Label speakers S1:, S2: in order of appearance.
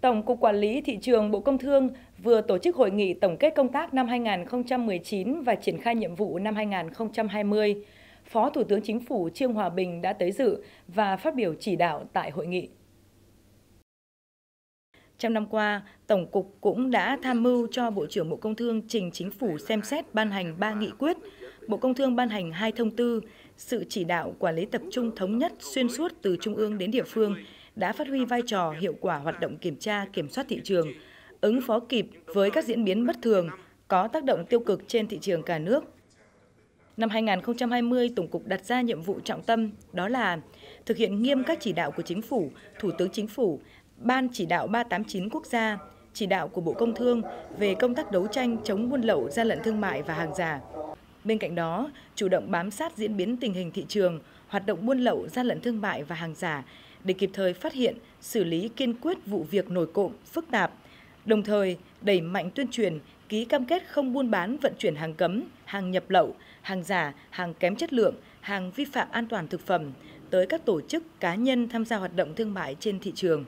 S1: Tổng cục Quản lý thị trường Bộ Công Thương vừa tổ chức hội nghị tổng kết công tác năm 2019 và triển khai nhiệm vụ năm 2020. Phó Thủ tướng Chính phủ Trương Hòa Bình đã tới dự và phát biểu chỉ đạo tại hội nghị. Trong năm qua, Tổng cục cũng đã tham mưu cho Bộ trưởng Bộ Công Thương trình Chính phủ xem xét ban hành 3 nghị quyết, Bộ Công Thương ban hành 2 thông tư, sự chỉ đạo quản lý tập trung thống nhất xuyên suốt từ trung ương đến địa phương đã phát huy vai trò hiệu quả hoạt động kiểm tra, kiểm soát thị trường, ứng phó kịp với các diễn biến bất thường có tác động tiêu cực trên thị trường cả nước. Năm 2020, Tổng cục đặt ra nhiệm vụ trọng tâm đó là thực hiện nghiêm các chỉ đạo của Chính phủ, Thủ tướng Chính phủ, Ban chỉ đạo 389 quốc gia, chỉ đạo của Bộ Công Thương về công tác đấu tranh chống buôn lậu, gian lận thương mại và hàng giả. Bên cạnh đó, chủ động bám sát diễn biến tình hình thị trường, hoạt động buôn lậu, gian lận thương mại và hàng giả để kịp thời phát hiện, xử lý kiên quyết vụ việc nổi cộm, phức tạp, đồng thời đẩy mạnh tuyên truyền, ký cam kết không buôn bán vận chuyển hàng cấm, hàng nhập lậu, hàng giả, hàng kém chất lượng, hàng vi phạm an toàn thực phẩm tới các tổ chức cá nhân tham gia hoạt động thương mại trên thị trường.